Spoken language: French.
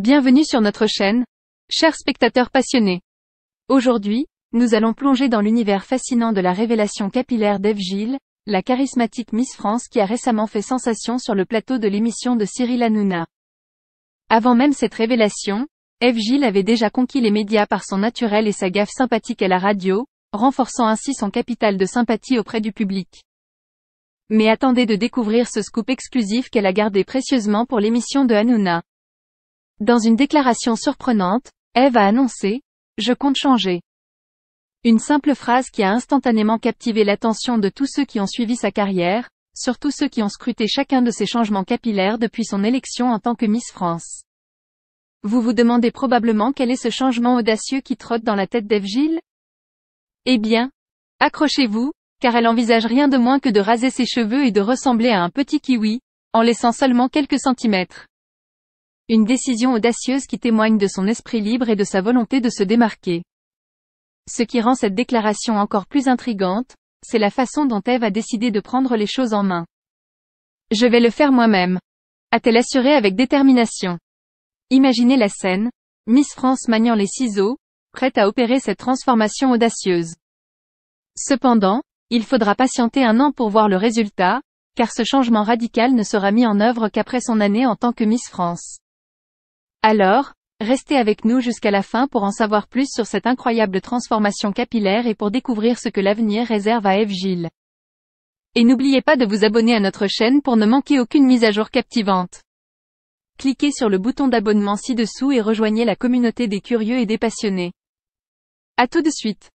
Bienvenue sur notre chaîne, chers spectateurs passionnés. Aujourd'hui, nous allons plonger dans l'univers fascinant de la révélation capillaire d'Eve la charismatique Miss France qui a récemment fait sensation sur le plateau de l'émission de Cyril Hanouna. Avant même cette révélation, Eve Gilles avait déjà conquis les médias par son naturel et sa gaffe sympathique à la radio, renforçant ainsi son capital de sympathie auprès du public. Mais attendez de découvrir ce scoop exclusif qu'elle a gardé précieusement pour l'émission de Hanouna. Dans une déclaration surprenante, Eve a annoncé « Je compte changer ». Une simple phrase qui a instantanément captivé l'attention de tous ceux qui ont suivi sa carrière, surtout ceux qui ont scruté chacun de ses changements capillaires depuis son élection en tant que Miss France. Vous vous demandez probablement quel est ce changement audacieux qui trotte dans la tête d'Eve Gilles Eh bien, accrochez-vous, car elle envisage rien de moins que de raser ses cheveux et de ressembler à un petit kiwi, en laissant seulement quelques centimètres. Une décision audacieuse qui témoigne de son esprit libre et de sa volonté de se démarquer. Ce qui rend cette déclaration encore plus intrigante, c'est la façon dont Eve a décidé de prendre les choses en main. Je vais le faire moi-même. A-t-elle assuré avec détermination. Imaginez la scène, Miss France maniant les ciseaux, prête à opérer cette transformation audacieuse. Cependant, il faudra patienter un an pour voir le résultat, car ce changement radical ne sera mis en œuvre qu'après son année en tant que Miss France. Alors, restez avec nous jusqu'à la fin pour en savoir plus sur cette incroyable transformation capillaire et pour découvrir ce que l'avenir réserve à Eve Gilles. Et n'oubliez pas de vous abonner à notre chaîne pour ne manquer aucune mise à jour captivante. Cliquez sur le bouton d'abonnement ci-dessous et rejoignez la communauté des curieux et des passionnés. À tout de suite.